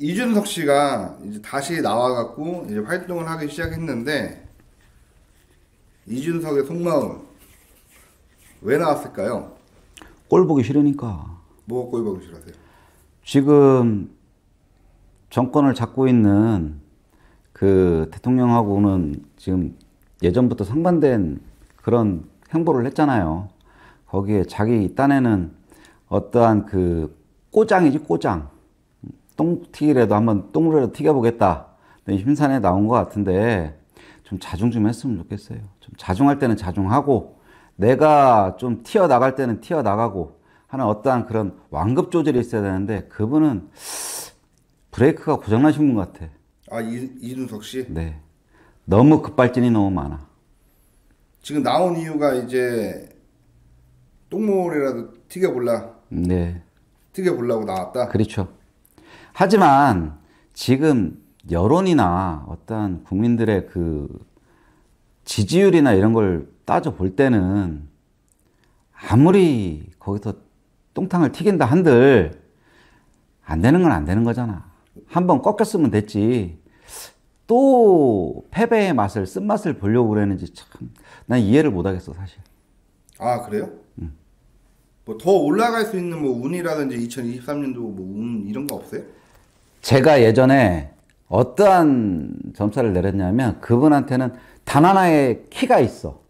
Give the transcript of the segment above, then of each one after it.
이준석 씨가 이제 다시 나와갖고 이제 활동을 하기 시작했는데 이준석의 속마음 왜 나왔을까요? 꼴 보기 싫으니까. 뭐 꼴 보기 싫으세요? 지금 정권을 잡고 있는 그 대통령하고는 지금 예전부터 상반된 그런 행보를 했잖아요. 거기에 자기 딴에는 어떠한 그 꼬장이지 꼬장. 똥튀기라도 한번 똥으로 튀겨보겠다. 힘산에 네, 나온 것 같은데 좀 자중 좀 했으면 좋겠어요. 좀 자중할 때는 자중하고 내가 좀 튀어나갈 때는 튀어나가고 하는 어떠한 그런 완급 조절이 있어야 되는데 그분은 브레이크가 고장나신 분 같아. 아 이준석 씨? 네. 너무 급발진이 너무 많아. 지금 나온 이유가 이제 똥물이라도 튀겨볼라. 네. 튀겨보려고 나왔다. 그렇죠. 하지만 지금 여론이나 어떤 국민들의 그 지지율이나 이런 걸 따져 볼 때는 아무리 거기서 똥탕을 튀긴다 한들 안 되는 건 안 되는 거잖아. 한번 꺾였으면 됐지. 또 패배의 맛을 쓴맛을 보려고 그랬는지 참 난 이해를 못 하겠어, 사실. 아, 그래요? 응. 뭐더 올라갈 수 있는 뭐 운이라든지 2023년도 뭐 운 이런 거 없어요? 제가 예전에 어떠한 점사를 내렸냐면 그분한테는 단 하나의 키가 있어.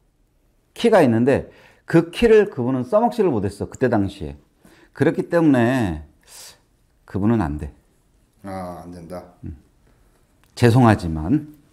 키가 있는데 그 키를 그분은 써먹지를 못했어. 그때 당시에. 그렇기 때문에 그분은 안 돼. 아, 안 된다. 음. 죄송하지만.